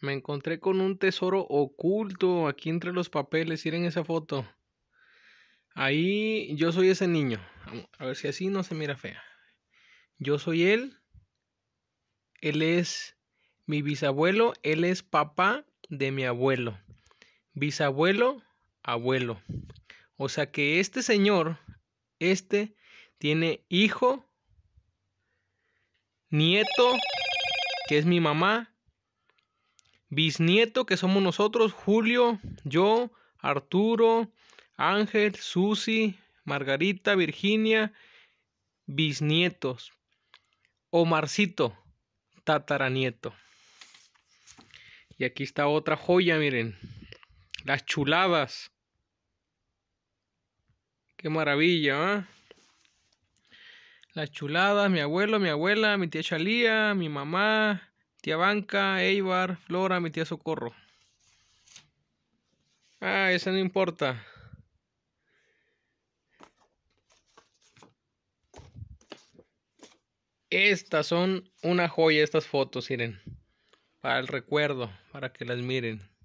Me encontré con un tesoro oculto aquí entre los papeles. Miren esa foto. Ahí yo soy ese niño. A ver si así no se mira fea. Yo soy él. Él es mi bisabuelo. Él es papá de mi abuelo. Bisabuelo, abuelo. O sea que este señor, este, tiene hijo, nieto, que es mi mamá, bisnieto que somos nosotros, Julio, yo, Arturo, Ángel, Susi, Margarita, Virginia, bisnietos. Omarcito, tataranieto. Y aquí está otra joya, miren. Las chuladas. Qué maravilla, ¿ah? Las chuladas, mi abuelo, mi abuela, mi tía Chalía, mi mamá, tía Banca, Eibar, Flora, mi tía Socorro. Ah, esa no importa. Estas son una joya, estas fotos, miren. Para el recuerdo, para que las miren.